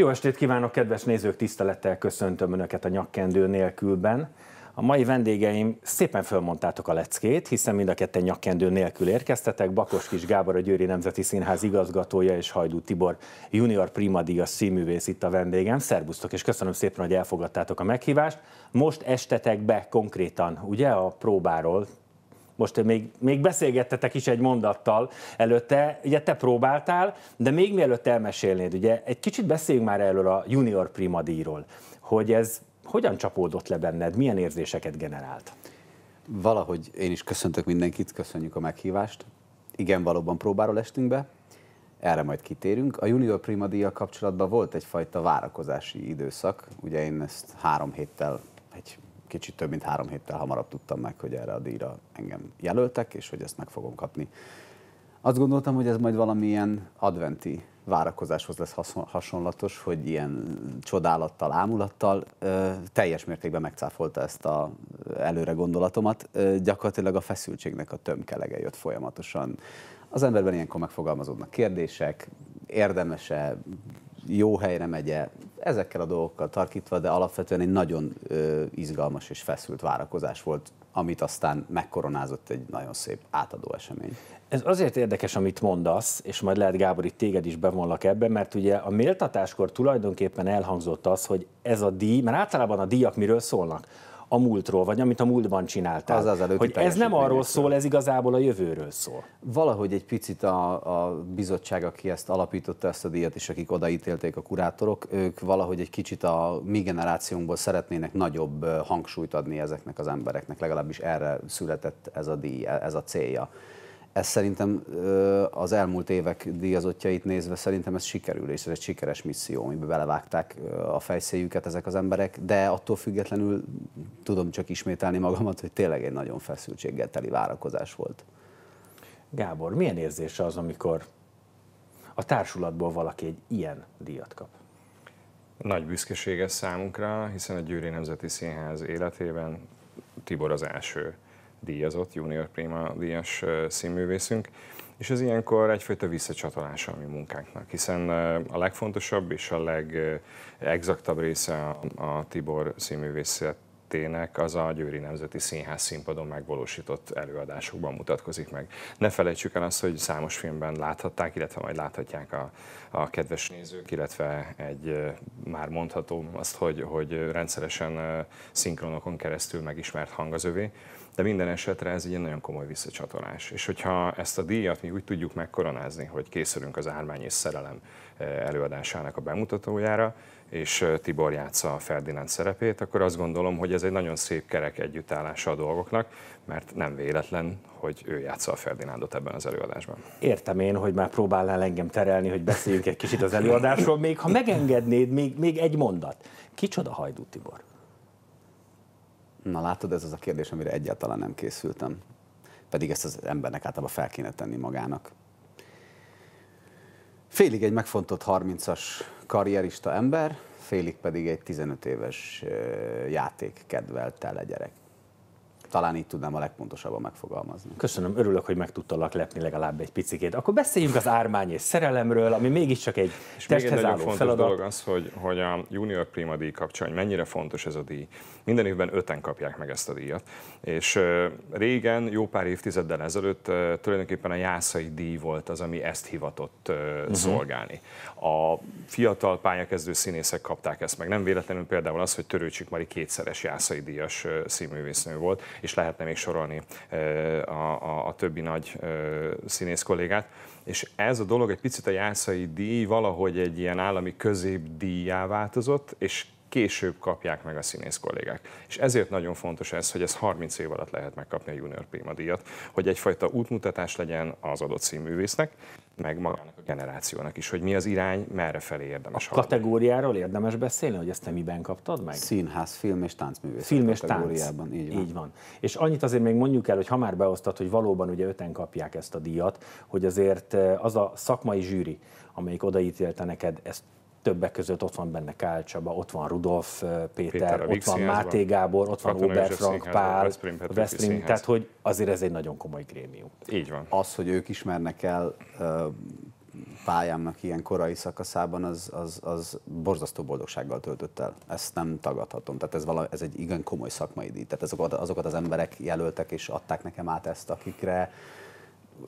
Jó estét kívánok, kedves nézők! Tisztelettel köszöntöm Önöket a nyakkendő nélkülben. A mai vendégeim szépen fölmondtátok a leckét, hiszen mind a ketten nyakkendő nélkül érkeztetek. Bakos Kis Gábor, a Győri Nemzeti Színház igazgatója és Hajdú Tibor junior primadia színművész itt a vendégem. Szerbusztok, és köszönöm szépen, hogy elfogadtátok a meghívást. Most estetek be konkrétan, ugye, a próbáról most még, még beszélgettetek is egy mondattal előtte, ugye te próbáltál, de még mielőtt elmesélnéd, ugye egy kicsit beszéljünk már erről a junior primadíról, hogy ez hogyan csapódott le benned, milyen érzéseket generált? Valahogy én is köszöntök mindenkit, köszönjük a meghívást. Igen, valóban próbáról estünk be, erre majd kitérünk. A junior prima kapcsolatban volt egyfajta várakozási időszak, ugye én ezt három héttel, egy kicsit több mint három héttel hamarabb tudtam meg, hogy erre a díjra engem jelöltek, és hogy ezt meg fogom kapni. Azt gondoltam, hogy ez majd valamilyen adventi várakozáshoz lesz hasonlatos, hogy ilyen csodálattal, ámulattal ö, teljes mértékben megcáfolta ezt a előre gondolatomat. Ö, gyakorlatilag a feszültségnek a tömkelege jött folyamatosan. Az emberben ilyenkor megfogalmazódnak kérdések, érdemese, jó helyre megye, ezekkel a dolgokkal tarkítva, de alapvetően egy nagyon ö, izgalmas és feszült várakozás volt, amit aztán megkoronázott egy nagyon szép átadó esemény. Ez azért érdekes, amit mondasz, és majd lehet Gábor, itt téged is bevonlak ebbe, mert ugye a méltatáskor tulajdonképpen elhangzott az, hogy ez a díj, mert általában a díjak miről szólnak? a múltról, vagy amit a múltban csináltál. Az az hogy ez nem arról szól, ez igazából a jövőről szól. Valahogy egy picit a, a bizottság, aki ezt alapította, ezt a díjat, és akik odaítélték a kurátorok, ők valahogy egy kicsit a mi generációnkból szeretnének nagyobb hangsúlyt adni ezeknek az embereknek, legalábbis erre született ez a díj, e, ez a célja. Ez szerintem az elmúlt évek díjazottjait nézve szerintem ez sikerül, és ez egy sikeres misszió, amiben belevágták a fejszéjüket ezek az emberek, de attól függetlenül tudom csak ismételni magamat, hogy tényleg egy nagyon feszültséggel teli várakozás volt. Gábor, milyen érzése az, amikor a társulatból valaki egy ilyen díjat kap? Nagy büszkeség ez számunkra, hiszen a Győri Nemzeti Színház életében Tibor az első díjazott, Junior Prima díjas színművészünk, és ez ilyenkor egyfajta visszacsatolása a mi munkánknak, hiszen a legfontosabb és a legexaktabb része a, Tibor színművészet Tének az a Győri Nemzeti Színház színpadon megvalósított előadásokban mutatkozik meg. Ne felejtsük el azt, hogy számos filmben láthatták, illetve majd láthatják a a kedves nézők, illetve egy már mondhatom azt, hogy, hogy rendszeresen szinkronokon keresztül megismert hang az övé, de minden esetre ez egy nagyon komoly visszacsatolás. És hogyha ezt a díjat mi úgy tudjuk megkoronázni, hogy készülünk az Ármány és Szerelem előadásának a bemutatójára, és Tibor játsza a Ferdinand szerepét, akkor azt gondolom, hogy ez egy nagyon szép kerek együttállása a dolgoknak, mert nem véletlen, hogy ő játsza a Ferdinándot ebben az előadásban. Értem én, hogy már próbálnál engem terelni, hogy beszéljünk egy kicsit az előadásról, még ha megengednéd, még, még egy mondat. Kicsoda Hajdú Tibor? Na látod, ez az a kérdés, amire egyáltalán nem készültem. Pedig ezt az embernek általában fel kéne tenni magának. Félig egy megfontolt 30-as karrierista ember, félig pedig egy 15 éves játék kedvelt tele gyerek. Talán így tudnám a legpontosabban megfogalmazni. Köszönöm, örülök, hogy meg tudtalak lepni legalább egy picikét. Akkor beszéljünk az ármány és szerelemről, ami mégiscsak egy és testhez még egy álló fontos feladat. dolog az, hogy, hogy a junior prima díj kapcsán mennyire fontos ez a díj. Minden évben öten kapják meg ezt a díjat. És régen, jó pár évtizeddel ezelőtt tulajdonképpen a jászai díj volt az, ami ezt hivatott uh-huh. szolgálni. A fiatal pályakezdő színészek kapták ezt meg. Nem véletlenül például az, hogy Törőcsik Mari kétszeres jászai díjas színművésznő volt, és lehetne még sorolni a, a, a többi nagy színész kollégát. És ez a dolog egy picit a jászai díj valahogy egy ilyen állami középdíjá változott, és később kapják meg a színész kollégák. És ezért nagyon fontos ez, hogy ez 30 év alatt lehet megkapni a Junior Prima díjat, hogy egyfajta útmutatás legyen az adott színművésznek, meg magának a generációnak is, hogy mi az irány, merre felé érdemes A haladni. kategóriáról érdemes beszélni, hogy ezt te miben kaptad meg? Színház, film és táncművészet film és kategóriában, tánc. így van. Így van. És annyit azért még mondjuk el, hogy ha már beosztott, hogy valóban ugye öten kapják ezt a díjat, hogy azért eh, az a szakmai zsűri, amelyik odaítélte neked, ezt Többek között ott van benne Kál Csaba, ott van Rudolf Péter, Péter ott van Máté Gábor, ott van Robert Frank Pál, Veszprém, Veszprém tehát hogy azért ez egy nagyon komoly grémium. Így van. Az, hogy ők ismernek el pályámnak ilyen korai szakaszában, az, az, az borzasztó boldogsággal töltött el. Ezt nem tagadhatom. Tehát ez, vala, ez egy igen komoly szakmai díj. Tehát azokat, azokat az emberek jelöltek és adták nekem át ezt, akikre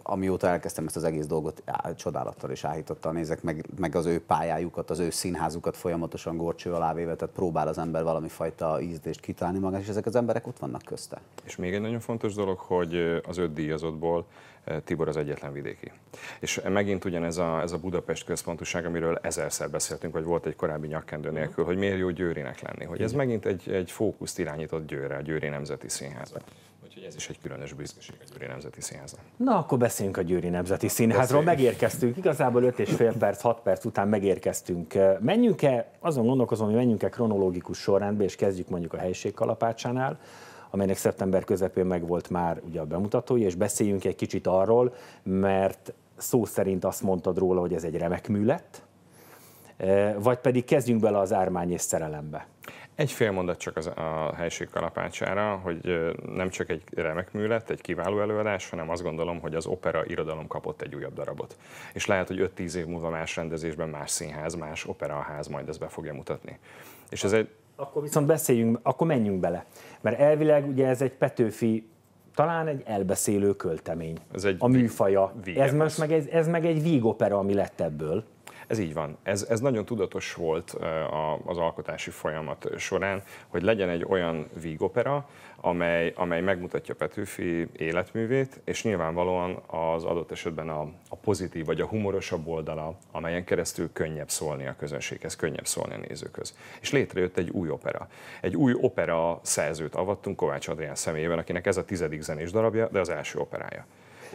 amióta elkezdtem ezt az egész dolgot, á, csodálattal és áhítottal nézek, meg, meg az ő pályájukat, az ő színházukat folyamatosan gorcső alá véve, tehát próbál az ember valami fajta ízlést kitalálni magát, és ezek az emberek ott vannak közte. És még egy nagyon fontos dolog, hogy az öt díjazottból Tibor az egyetlen vidéki. És megint ugyanez a, ez a Budapest központúság, amiről ezerszer beszéltünk, vagy volt egy korábbi nyakkendő mhm. nélkül, hogy miért jó győrinek lenni, hogy ez megint egy, egy fókuszt irányított győre, a Győri Nemzeti Színházra. Úgyhogy ez is egy különös büszkeség a Győri Nemzeti Színháza. Na, akkor beszéljünk a Győri Nemzeti Színházról. Beszéljünk. Megérkeztünk, igazából 5 és fél perc, 6 perc után megérkeztünk. Menjünk-e, azon gondolkozom, hogy menjünk-e kronológikus sorrendbe, és kezdjük mondjuk a helység kalapácsánál amelynek szeptember közepén megvolt már ugye a bemutatója, és beszéljünk egy kicsit arról, mert szó szerint azt mondtad róla, hogy ez egy remek mű lett, vagy pedig kezdjünk bele az ármány és szerelembe. Egy fél mondat csak az, a helység kalapácsára, hogy nem csak egy remek mű lett, egy kiváló előadás, hanem azt gondolom, hogy az opera irodalom kapott egy újabb darabot. És lehet, hogy 5-10 év múlva más rendezésben, más színház, más operaház majd ezt be fogja mutatni. És ez egy... Akkor viszont beszéljünk, akkor menjünk bele. Mert elvileg ugye ez egy Petőfi talán egy elbeszélő költemény. Ez egy a műfaja. ez, most meg, ez, ez meg egy vígopera, ami lett ebből. Ez így van. Ez, ez nagyon tudatos volt az alkotási folyamat során, hogy legyen egy olyan vígopera, amely, amely megmutatja Petőfi életművét, és nyilvánvalóan az adott esetben a, a pozitív vagy a humorosabb oldala, amelyen keresztül könnyebb szólni a közönséghez, könnyebb szólni a nézőköz. És létrejött egy új opera. Egy új opera szerzőt avattunk Kovács Adrián személyében, akinek ez a tizedik zenés darabja, de az első operája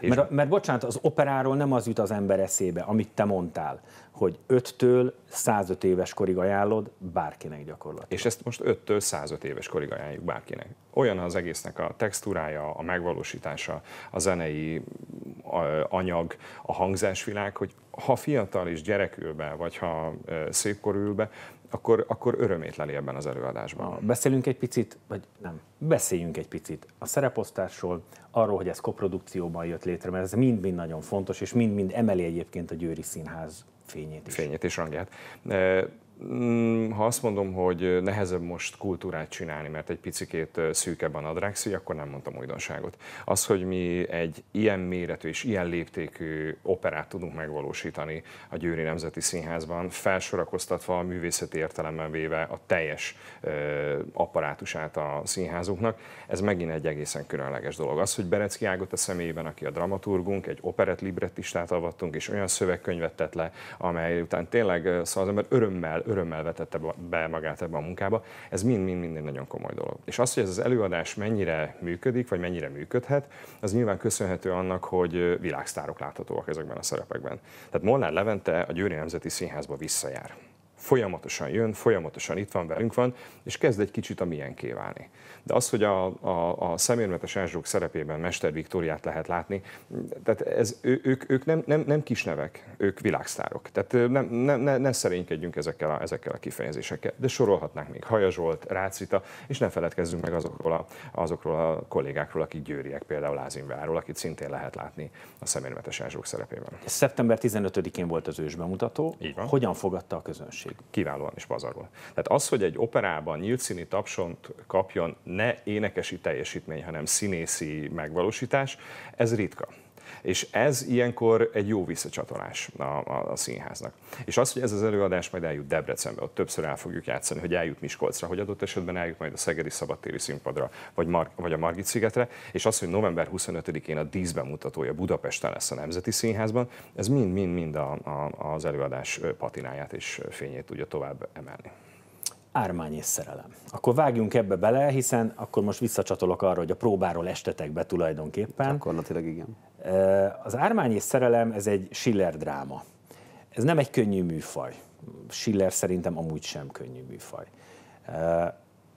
mert, mert bocsánat, az operáról nem az jut az ember eszébe, amit te mondtál, hogy 5-től 105 éves korig ajánlod bárkinek gyakorlatilag. És ezt most 5-től 105 éves korig ajánljuk bárkinek. Olyan az egésznek a textúrája, a megvalósítása, a zenei anyag, a hangzásvilág, hogy ha fiatal és gyerekülbe, vagy ha szépkorülbe, akkor, akkor örömét leli ebben az előadásban. Beszélünk egy picit, vagy nem, beszéljünk egy picit a szereposztásról, arról, hogy ez koprodukcióban jött létre, mert ez mind-mind nagyon fontos, és mind-mind emeli egyébként a Győri Színház fényét is. Fényét és rangját. Mm, ha azt mondom, hogy nehezebb most kultúrát csinálni, mert egy picikét szűkebb a nadrágszíj, akkor nem mondtam újdonságot. Az, hogy mi egy ilyen méretű és ilyen léptékű operát tudunk megvalósítani a Győri Nemzeti Színházban, felsorakoztatva a művészeti értelemben véve a teljes apparátusát a színházunknak, ez megint egy egészen különleges dolog. Az, hogy Berecki Ágot a személyében, aki a dramaturgunk, egy operett librettistát avattunk, és olyan szövegkönyvet tett le, amely után tényleg szóval az ember örömmel örömmel vetette be magát ebbe a munkába. Ez mind-mind-mind egy nagyon komoly dolog. És az, hogy ez az előadás mennyire működik, vagy mennyire működhet, az nyilván köszönhető annak, hogy világsztárok láthatóak ezekben a szerepekben. Tehát Molnár Levente a Győri Nemzeti Színházba visszajár folyamatosan jön, folyamatosan itt van, velünk van, és kezd egy kicsit a milyenké válni. De az, hogy a, a, a szemérmetes ázsók szerepében Mester Viktóriát lehet látni, tehát ez, ő, ők, ők nem, nem, nem kis nevek, ők világsztárok. Tehát nem, nem ne, ne szerénykedjünk ezekkel a, ezekkel a kifejezésekkel, de sorolhatnánk még Haja Zsolt, Rácita, és ne feledkezzünk meg azokról a, azokról a kollégákról, akik győriek, például Lázimváról, akit szintén lehet látni a szemérmetes ázsók szerepében. Szeptember 15-én volt az ős bemutató. Hogyan fogadta a közönség? közönség kiválóan is pazarol. Tehát az, hogy egy operában nyílt színi tapsont kapjon ne énekesi teljesítmény, hanem színészi megvalósítás, ez ritka és ez ilyenkor egy jó visszacsatolás a, a, a színháznak. És az, hogy ez az előadás majd eljut Debrecenbe, ott többször el fogjuk játszani, hogy eljut Miskolcra, hogy adott esetben eljut majd a Szegedi Szabadtéri színpadra, vagy, Mar- vagy a Margit szigetre, és az, hogy november 25-én a díszbemutatója Budapesten lesz a Nemzeti Színházban, ez mind-mind-mind a, az előadás patináját és fényét tudja tovább emelni. Ármány és szerelem. Akkor vágjunk ebbe bele, hiszen akkor most visszacsatolok arra, hogy a próbáról be tulajdonképpen. Gyakorlatilag igen. Az Ármány és szerelem ez egy Schiller dráma. Ez nem egy könnyű műfaj. Schiller szerintem amúgy sem könnyű műfaj.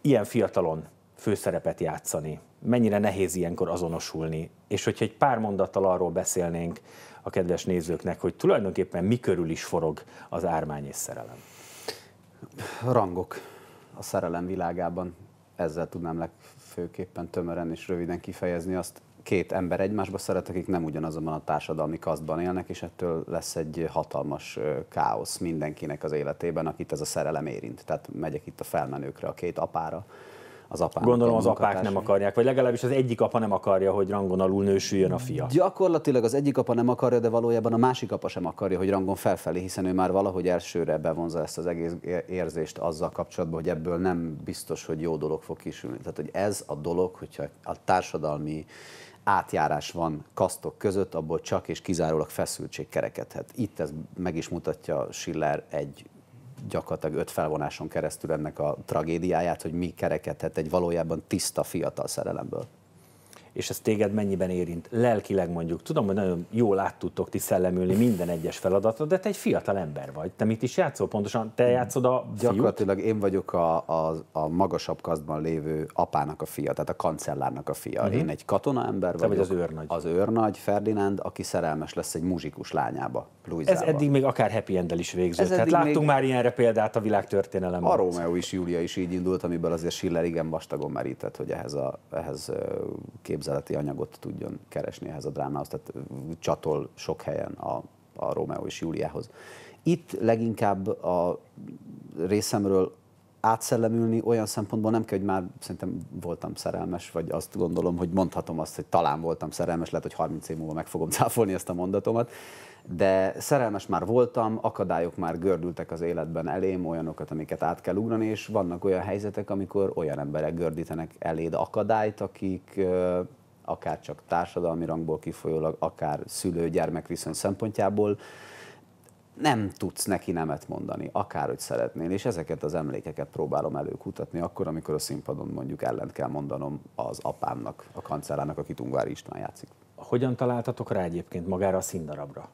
Ilyen fiatalon főszerepet játszani, mennyire nehéz ilyenkor azonosulni, és hogyha egy pár mondattal arról beszélnénk a kedves nézőknek, hogy tulajdonképpen mi körül is forog az ármány és szerelem. Rangok a szerelem világában ezzel tudnám legfőképpen tömören és röviden kifejezni azt, két ember egymásba szeret, akik nem ugyanazonban a társadalmi kasztban élnek, és ettől lesz egy hatalmas káosz mindenkinek az életében, akit ez a szerelem érint. Tehát megyek itt a felmenőkre, a két apára, az apának. Gondolom az apák nem akarják, vagy legalábbis az egyik apa nem akarja, hogy rangon alul nősüljön a fia. Gyakorlatilag az egyik apa nem akarja, de valójában a másik apa sem akarja, hogy rangon felfelé, hiszen ő már valahogy elsőre bevonza ezt az egész érzést azzal kapcsolatban, hogy ebből nem biztos, hogy jó dolog fog kisülni. Tehát, hogy ez a dolog, hogyha a társadalmi átjárás van kasztok között, abból csak és kizárólag feszültség kerekedhet. Itt ez meg is mutatja Schiller egy gyakorlatilag öt felvonáson keresztül ennek a tragédiáját, hogy mi kerekedhet egy valójában tiszta fiatal szerelemből és ez téged mennyiben érint? Lelkileg mondjuk, tudom, hogy nagyon jól át tudtok ti szellemülni minden egyes feladatot, de te egy fiatal ember vagy. Te mit is játszol pontosan? Te játszod a fiút? Gyakorlatilag én vagyok a, a, a magasabb kasztban lévő apának a fia, tehát a kancellárnak a fia. Uh-huh. Én egy katona ember vagyok. Te vagy az őrnagy. Az őrnagy, Ferdinand, aki szerelmes lesz egy muzsikus lányába, Luizába. Ez eddig még akár happy end is végződött. Tehát láttunk még... már ilyenre példát a világ történelemben. A Rómeó is, Júlia is így indult, amiből azért Schiller igen vastagon merített, hogy ehhez a ehhez kép képzeleti anyagot tudjon keresni ehhez a drámához, tehát csatol sok helyen a, a Rómeó és Júliához. Itt leginkább a részemről átszellemülni olyan szempontból nem kell, hogy már szerintem voltam szerelmes, vagy azt gondolom, hogy mondhatom azt, hogy talán voltam szerelmes, lehet, hogy 30 év múlva meg fogom cáfolni ezt a mondatomat, de szerelmes már voltam, akadályok már gördültek az életben elém, olyanokat, amiket át kell ugrani, és vannak olyan helyzetek, amikor olyan emberek gördítenek eléd akadályt, akik akár csak társadalmi rangból kifolyólag, akár szülő-gyermek viszony szempontjából nem tudsz neki nemet mondani, akárhogy szeretnél, és ezeket az emlékeket próbálom előkutatni akkor, amikor a színpadon mondjuk ellent kell mondanom az apámnak, a kancellának, akit Ungvári István játszik. Hogyan találtatok rá egyébként magára a színdarabra?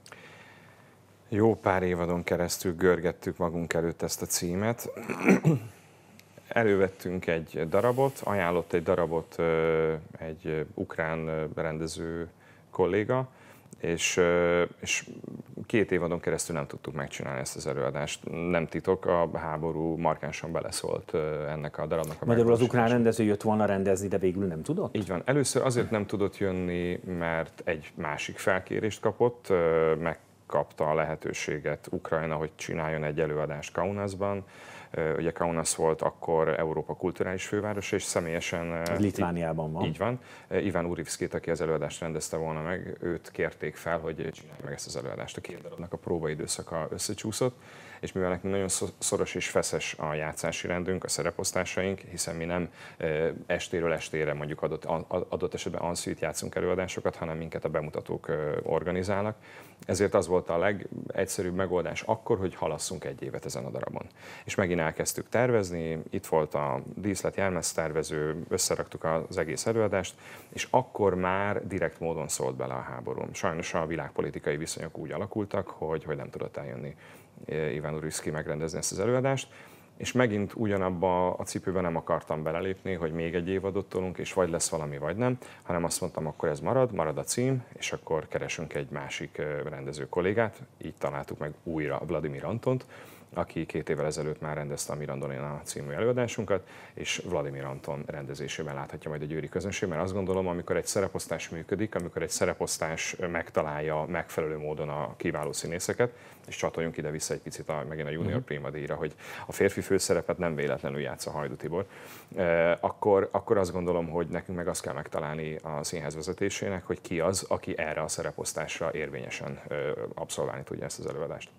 Jó pár évadon keresztül görgettük magunk előtt ezt a címet. Elővettünk egy darabot, ajánlott egy darabot egy ukrán rendező kolléga, és, és két évadon keresztül nem tudtuk megcsinálni ezt az előadást. Nem titok, a háború markánsan beleszólt ennek a darabnak. A Magyarul az ukrán rendező jött volna rendezni, de végül nem tudott? Így van. Először azért nem tudott jönni, mert egy másik felkérést kapott, meg kapta a lehetőséget Ukrajna, hogy csináljon egy előadást Kaunasban. Ugye Kaunas volt akkor Európa kulturális főváros, és személyesen... az Litvániában van. Így van. Iván Urivszkét, aki az előadást rendezte volna meg, őt kérték fel, hogy csinálják meg ezt az előadást. A két darabnak a próbaidőszaka összecsúszott, és mivel nekünk nagyon szoros és feszes a játszási rendünk, a szereposztásaink, hiszen mi nem estéről estére mondjuk adott, adott esetben anszűt játszunk előadásokat, hanem minket a bemutatók organizálnak, ezért az volt a legegyszerűbb megoldás akkor, hogy halasszunk egy évet ezen a darabon. És megint elkezdtük tervezni, itt volt a díszlet tervező, összeraktuk az egész előadást, és akkor már direkt módon szólt bele a háború. Sajnos a világpolitikai viszonyok úgy alakultak, hogy, hogy nem tudott eljönni eh, Iván Uriszki megrendezni ezt az előadást, és megint ugyanabba a cipőbe nem akartam belelépni, hogy még egy évadot tolunk, és vagy lesz valami, vagy nem, hanem azt mondtam, akkor ez marad, marad a cím, és akkor keresünk egy másik rendező kollégát, így találtuk meg újra Vladimir Antont, aki két évvel ezelőtt már rendezte a Mirandolina című előadásunkat, és Vladimir Anton rendezésében láthatja majd a győri közönség, mert azt gondolom, amikor egy szereposztás működik, amikor egy szereposztás megtalálja megfelelő módon a kiváló színészeket, és csatoljunk ide-vissza egy picit a, megint a Junior uh-huh. Prima díjra, hogy a férfi főszerepet nem véletlenül játsz a Hajdu Tibor, e, akkor, akkor azt gondolom, hogy nekünk meg azt kell megtalálni a színház vezetésének, hogy ki az, aki erre a szereposztásra érvényesen ö, abszolválni tudja ezt az előadást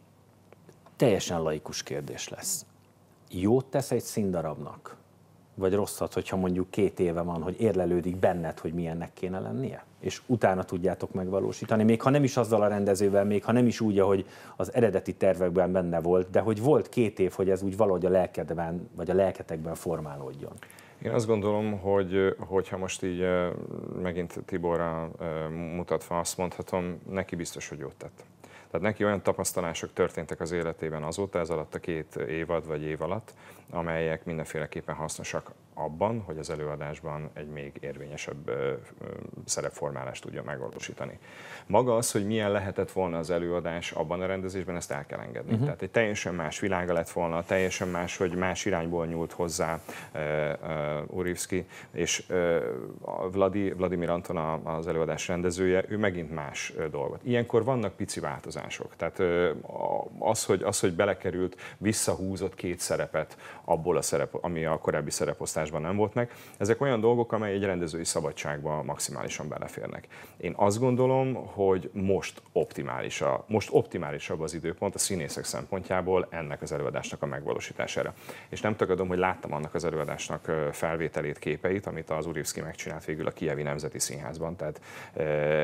teljesen laikus kérdés lesz. Jót tesz egy színdarabnak? Vagy rosszat, hogyha mondjuk két éve van, hogy érlelődik benned, hogy milyennek kéne lennie? És utána tudjátok megvalósítani, még ha nem is azzal a rendezővel, még ha nem is úgy, ahogy az eredeti tervekben benne volt, de hogy volt két év, hogy ez úgy valahogy a lelkedben, vagy a lelketekben formálódjon. Én azt gondolom, hogy hogyha most így eh, megint Tiborra eh, mutatva azt mondhatom, neki biztos, hogy jót tett. Tehát neki olyan tapasztalások történtek az életében azóta, ez alatt a két évad vagy év alatt, amelyek mindenféleképpen hasznosak abban, hogy az előadásban egy még érvényesebb szerepformálást tudja megvalósítani. Maga az, hogy milyen lehetett volna az előadás abban a rendezésben, ezt el kell engedni. Uh-huh. Tehát egy teljesen más világa lett volna, teljesen más, hogy más irányból nyúlt hozzá uh, uh, Urivski, és uh, Vladi, Vladimir Anton az előadás rendezője, ő megint más dolgot. Ilyenkor vannak pici változások. Tehát uh, az, hogy, az, hogy belekerült, visszahúzott két szerepet abból, a szerep, ami a korábbi szereposztásban nem volt meg. Ezek olyan dolgok, amely egy rendezői szabadságba maximálisan beleférnek. Én azt gondolom, hogy most optimális a, most optimálisabb az időpont a színészek szempontjából ennek az előadásnak a megvalósítására. És nem tagadom, hogy láttam annak az előadásnak felvételét, képeit, amit az Urivski megcsinált végül a kijevi Nemzeti Színházban. Tehát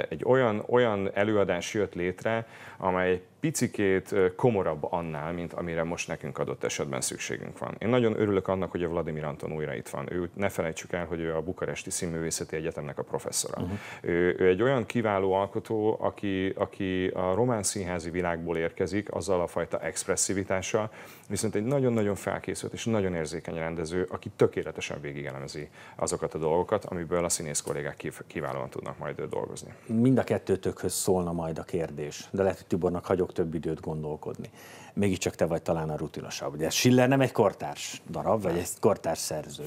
egy olyan, olyan előadás jött létre, amely picikét komorabb annál, mint amire most nekünk adott esetben szükségünk van. Én nagyon örülök annak, hogy a Vladimir Anton újra itt van. Ő, ne felejtsük el, hogy ő a Bukaresti Színművészeti Egyetemnek a professzora. Uh-huh. Ő, ő egy olyan kiváló alkotó, aki, aki a román színházi világból érkezik, azzal a fajta expresszivitással, viszont egy nagyon-nagyon felkészült és nagyon érzékeny rendező, aki tökéletesen végigelemezi azokat a dolgokat, amiből a színész kollégák kiválóan tudnak majd dolgozni. Mind a kettőtökhöz szólna majd a kérdés, de lehet, hogy Tibornak hagyok több időt gondolkodni. Mégiscsak te vagy talán a rutinosabb. Ugye Schiller nem egy kortárs darab, vagy egy kortárs szerző.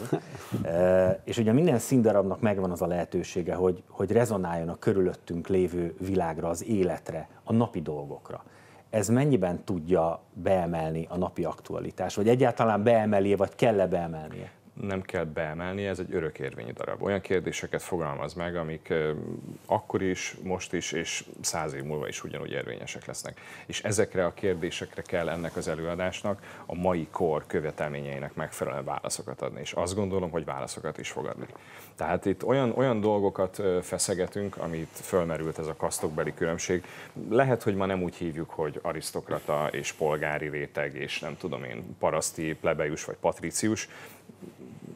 és ugye minden színdarabnak megvan az a lehetősége, hogy, hogy rezonáljon a körülöttünk lévő világra, az életre, a napi dolgokra ez mennyiben tudja beemelni a napi aktualitás, vagy egyáltalán beemelje, vagy kell-e beemelnie? nem kell beemelni, ez egy örökérvényi darab. Olyan kérdéseket fogalmaz meg, amik akkor is, most is, és száz év múlva is ugyanúgy érvényesek lesznek. És ezekre a kérdésekre kell ennek az előadásnak a mai kor követelményeinek megfelelően válaszokat adni, és azt gondolom, hogy válaszokat is fog adni. Tehát itt olyan, olyan dolgokat feszegetünk, amit fölmerült ez a kasztokbeli különbség. Lehet, hogy ma nem úgy hívjuk, hogy arisztokrata és polgári réteg, és nem tudom én, paraszti, plebejus vagy patricius,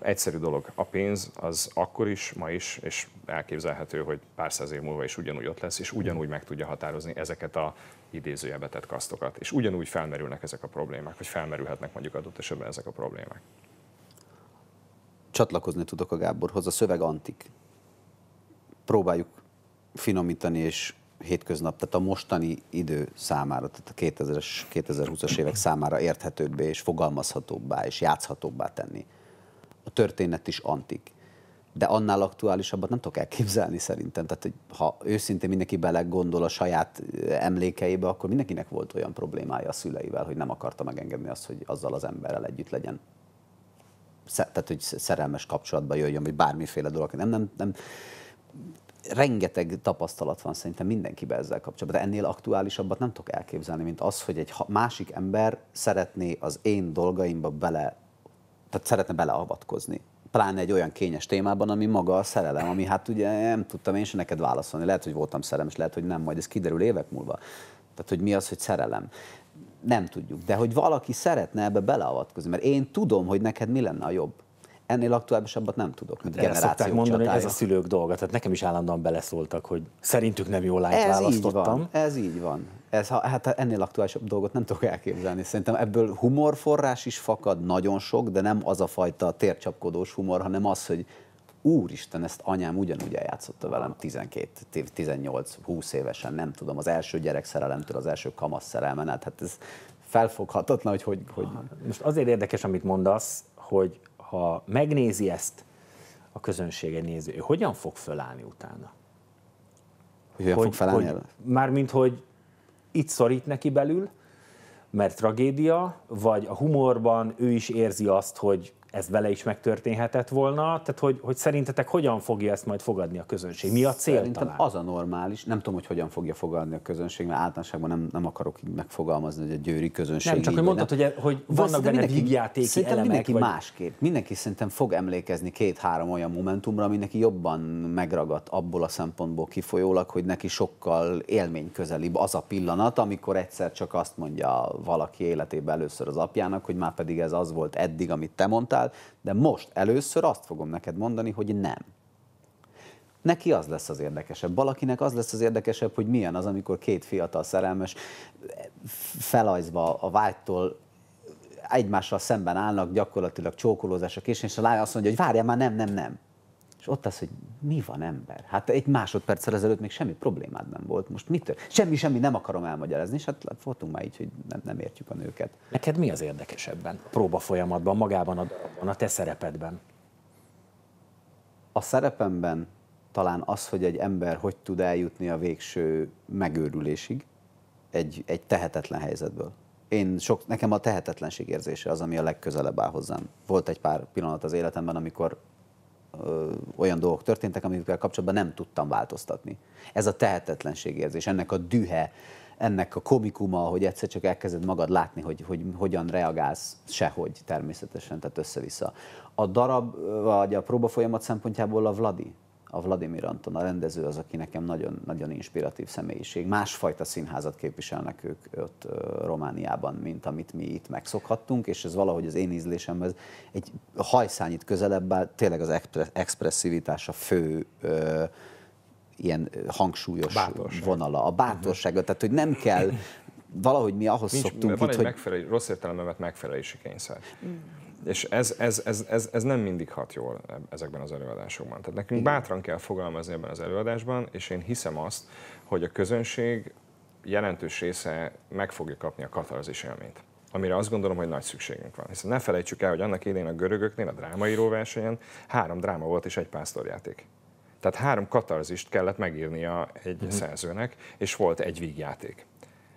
egyszerű dolog. A pénz az akkor is, ma is, és elképzelhető, hogy pár száz év múlva is ugyanúgy ott lesz, és ugyanúgy meg tudja határozni ezeket a idézőjelbe kasztokat. És ugyanúgy felmerülnek ezek a problémák, vagy felmerülhetnek mondjuk adott esetben ezek a problémák. Csatlakozni tudok a Gáborhoz, a szöveg antik. Próbáljuk finomítani és hétköznap, tehát a mostani idő számára, tehát a 2000-es, 2020-as évek számára érthetőbbé és fogalmazhatóbbá és játszhatóbbá tenni a történet is antik. De annál aktuálisabbat nem tudok elképzelni szerintem. Tehát, hogy ha őszintén mindenki belegondol a saját emlékeibe, akkor mindenkinek volt olyan problémája a szüleivel, hogy nem akarta megengedni azt, hogy azzal az emberrel együtt legyen. Tehát, hogy szerelmes kapcsolatba jöjjön, vagy bármiféle dolog. Nem, nem, nem. Rengeteg tapasztalat van szerintem mindenkibe ezzel kapcsolatban, de ennél aktuálisabbat nem tudok elképzelni, mint az, hogy egy másik ember szeretné az én dolgaimba bele tehát szeretne beleavatkozni. Pláne egy olyan kényes témában, ami maga a szerelem, ami hát ugye nem tudtam én se neked válaszolni. Lehet, hogy voltam szerelmes, lehet, hogy nem, majd ez kiderül évek múlva. Tehát, hogy mi az, hogy szerelem nem tudjuk. De hogy valaki szeretne ebbe beleavatkozni, mert én tudom, hogy neked mi lenne a jobb ennél aktuálisabbat nem tudok, mint generáció szokták mondani, hogy ez a szülők dolga, tehát nekem is állandóan beleszóltak, hogy szerintük nem jó lányt ez választottam. Így van, ez így van. Ez, hát ennél aktuálisabb dolgot nem tudok elképzelni. Szerintem ebből humorforrás is fakad nagyon sok, de nem az a fajta tércsapkodós humor, hanem az, hogy úristen, ezt anyám ugyanúgy eljátszotta velem 12-18-20 évesen, nem tudom, az első gyerek szerelemtől az első kamasz szerelmen hát ez felfoghatatlan, hogy hogy, hogy... Most azért érdekes, amit mondasz, hogy ha megnézi ezt a közönsége néző, ő hogyan fog fölállni utána? Hogy hogyan fog felállni hogy, Mármint, hogy itt szorít neki belül, mert tragédia, vagy a humorban ő is érzi azt, hogy ez vele is megtörténhetett volna, tehát hogy, hogy szerintetek hogyan fogja ezt majd fogadni a közönség? Mi a cél Szerintem talán? az a normális, nem tudom, hogy hogyan fogja fogadni a közönség, mert általánosságban nem, nem akarok megfogalmazni, hogy a győri közönség. Nem, csak hogy mondtad, hogy, e- hogy vannak benne vígjátéki Szerintem elemek, mindenki vagy... másképp. Mindenki szerintem fog emlékezni két-három olyan momentumra, ami neki jobban megragadt abból a szempontból kifolyólag, hogy neki sokkal közelibb az a pillanat, amikor egyszer csak azt mondja valaki életében először az apjának, hogy már pedig ez az volt eddig, amit te mondtál, voltál, de most először azt fogom neked mondani, hogy nem. Neki az lesz az érdekesebb. Valakinek az lesz az érdekesebb, hogy milyen az, amikor két fiatal szerelmes felajzva a vágytól egymással szemben állnak, gyakorlatilag a is, és a lány azt mondja, hogy várjál már, nem, nem, nem. És ott az, hogy mi van ember? Hát egy másodperccel ezelőtt még semmi problémád nem volt. Most mit Semmi, semmi nem akarom elmagyarázni, és hát voltunk már így, hogy nem, nem értjük a nőket. Neked mi az érdekesebben? Próba folyamatban, magában a darabban, a te szerepedben? A szerepemben talán az, hogy egy ember hogy tud eljutni a végső megőrülésig egy, egy tehetetlen helyzetből. Én sok, nekem a tehetetlenség érzése az, ami a legközelebb áll hozzám. Volt egy pár pillanat az életemben, amikor ö, olyan dolgok történtek, amikkel kapcsolatban nem tudtam változtatni. Ez a tehetetlenség érzés, ennek a dühe, ennek a komikuma, hogy egyszer csak elkezded magad látni, hogy, hogy hogyan reagálsz, sehogy természetesen, tehát össze-vissza. A darab vagy a próba folyamat szempontjából a Vladi, a Vladimir Anton, a rendező az, aki nekem nagyon, nagyon inspiratív személyiség. Másfajta színházat képviselnek ők ott Romániában, mint amit mi itt megszokhattunk, és ez valahogy az én ízlésemhez egy hajszányit közelebb áll, tényleg az expresszivitás a fő ö, ilyen hangsúlyos bátorság. vonala, a bátorsága, uh-huh. Mhm. tehát hogy nem kell valahogy mi ahhoz Nincs, szoktunk itt, hogy... megfelel rossz értelemben megfelelési kényszer. Mm. És ez, ez, ez, ez, ez nem mindig hat jól e- ezekben az előadásokban. Tehát nekünk bátran kell fogalmazni ebben az előadásban, és én hiszem azt, hogy a közönség jelentős része meg fogja kapni a katarzis élményt amire azt gondolom, hogy nagy szükségünk van. Hiszen ne felejtsük el, hogy annak idén a görögöknél a drámaíró versenyen három dráma volt és egy pásztorjáték. Tehát három katarzist kellett megírnia egy uh-huh. szerzőnek, és volt egy vígjáték.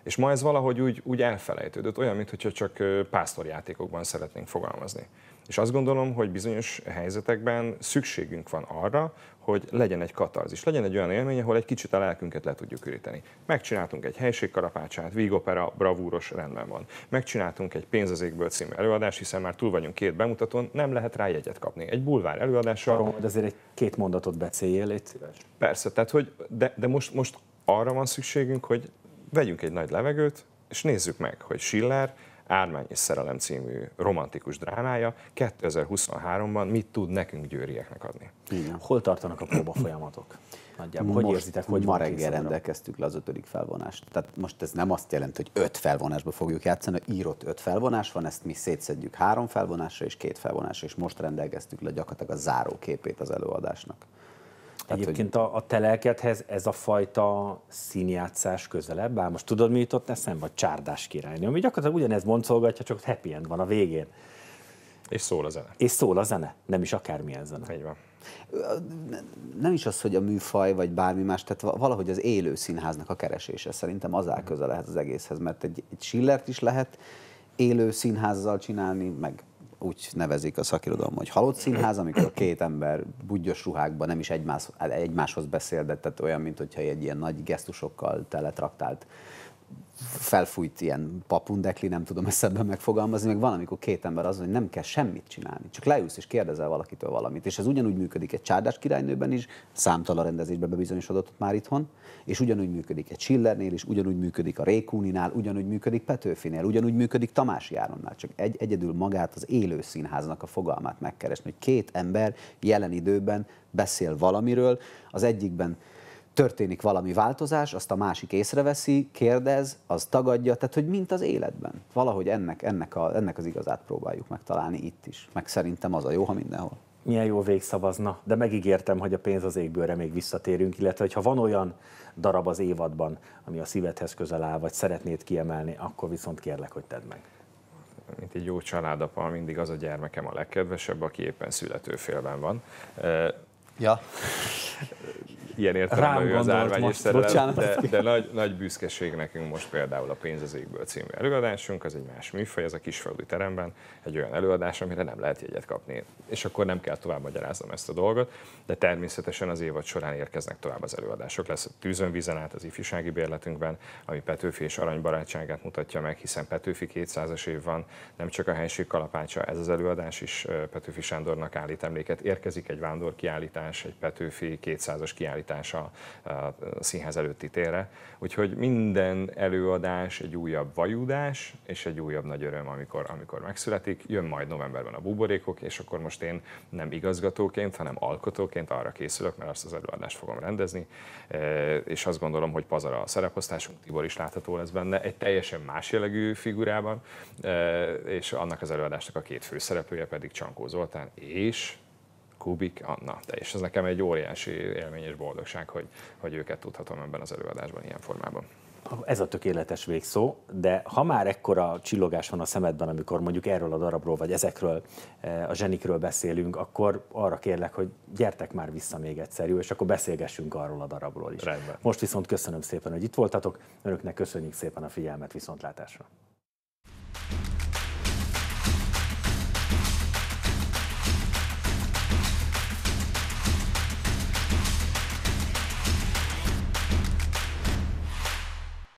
És ma ez valahogy úgy, úgy elfelejtődött, olyan, mintha csak pásztorjátékokban szeretnénk fogalmazni. És azt gondolom, hogy bizonyos helyzetekben szükségünk van arra, hogy legyen egy katarzis, legyen egy olyan élmény, ahol egy kicsit a lelkünket le tudjuk üríteni. Megcsináltunk egy helységkarapácsát, vígopera, bravúros, rendben van. Megcsináltunk egy égből című előadást, hiszen már túl vagyunk két bemutatón, nem lehet rá jegyet kapni. Egy bulvár előadással. Arról, hogy azért egy két mondatot beszéljél, légy szíves. Persze, tehát hogy, de, de most, most arra van szükségünk, hogy vegyünk egy nagy levegőt, és nézzük meg, hogy Schiller Ármány és Szerelem című romantikus drámája 2023-ban mit tud nekünk győrieknek adni. Igen. Hol tartanak a próba folyamatok? Nagyjából. Hogy érzitek, hogy ma reggel rendelkeztük le az ötödik felvonást. Tehát most ez nem azt jelenti, hogy öt felvonásba fogjuk játszani, írott öt felvonás van, ezt mi szétszedjük három felvonásra és két felvonásra, és most rendelkeztük le gyakorlatilag a záró képét az előadásnak. Tehát, Egyébként hogy... a, a te ez a fajta színjátszás közelebb áll. Most tudod, mi jutott eszembe? A csárdás királynő, ami gyakorlatilag ugyanez mondszolgatja, csak happy end van a végén. És szól a zene. És szól a zene, nem is akármilyen zene. Így van. Nem is az, hogy a műfaj, vagy bármi más, tehát valahogy az élő színháznak a keresése szerintem az áll mm. közel lehet az egészhez, mert egy, egy Schillert is lehet élő színházzal csinálni, meg úgy nevezik a szakirodalom, hogy halott színház, amikor két ember budgyos ruhákban nem is egymás, hát egymáshoz beszél, de tehát olyan, mint hogyha egy ilyen nagy gesztusokkal teletraktált felfújt ilyen papundekli, nem tudom ezt ebben megfogalmazni, meg van, amikor két ember az, hogy nem kell semmit csinálni, csak leülsz és kérdezel valakitől valamit. És ez ugyanúgy működik egy csárdás királynőben is, számtalan rendezésben bebizonyosodott már itthon, és ugyanúgy működik egy Schillernél is, ugyanúgy működik a Rékúninál, ugyanúgy működik Petőfinél, ugyanúgy működik tamás Járonnál, csak egy egyedül magát az élő színháznak a fogalmát megkeresni, hogy két ember jelen időben beszél valamiről, az egyikben történik valami változás, azt a másik észreveszi, kérdez, az tagadja, tehát hogy mint az életben. Valahogy ennek, ennek, a, ennek az igazát próbáljuk megtalálni itt is. Meg szerintem az a jó, ha mindenhol. Milyen jó végszavazna, de megígértem, hogy a pénz az égbőre még visszatérünk, illetve ha van olyan darab az évadban, ami a szívedhez közel áll, vagy szeretnéd kiemelni, akkor viszont kérlek, hogy tedd meg mint egy jó családapa, mindig az a gyermekem a legkedvesebb, aki éppen születőfélben van. Ja. ilyen értelemben az árvány és szerelem, de, de nagy, nagy büszkeség nekünk most például a Pénz az égből című előadásunk, az egy más műfaj, ez a kisföldi teremben egy olyan előadás, amire nem lehet jegyet kapni. És akkor nem kell tovább magyaráznom ezt a dolgot, de természetesen az évad során érkeznek tovább az előadások. Lesz a tűzön vizen át az ifjúsági bérletünkben, ami Petőfi és Arany barátságát mutatja meg, hiszen Petőfi 200-as év van, nem csak a helység kalapácsa, ez az előadás is Petőfi Sándornak állít emléket. Érkezik egy vándor kiállítás, egy Petőfi 200-as kiállítás kiállítása a színház előtti térre. Úgyhogy minden előadás egy újabb vajudás, és egy újabb nagy öröm, amikor, amikor megszületik. Jön majd novemberben a buborékok, és akkor most én nem igazgatóként, hanem alkotóként arra készülök, mert azt az előadást fogom rendezni, e, és azt gondolom, hogy pazara a szereposztásunk, Tibor is látható lesz benne, egy teljesen más jellegű figurában, e, és annak az előadásnak a két főszereplője pedig Csankó Zoltán és Kubik Anna. De és ez nekem egy óriási élmény és boldogság, hogy, hogy őket tudhatom ebben az előadásban ilyen formában. Ez a tökéletes végszó, de ha már ekkora csillogás van a szemedben, amikor mondjuk erről a darabról, vagy ezekről eh, a zsenikről beszélünk, akkor arra kérlek, hogy gyertek már vissza még egyszer, jó, és akkor beszélgessünk arról a darabról is. Rendben. Most viszont köszönöm szépen, hogy itt voltatok, önöknek köszönjük szépen a figyelmet, viszontlátásra.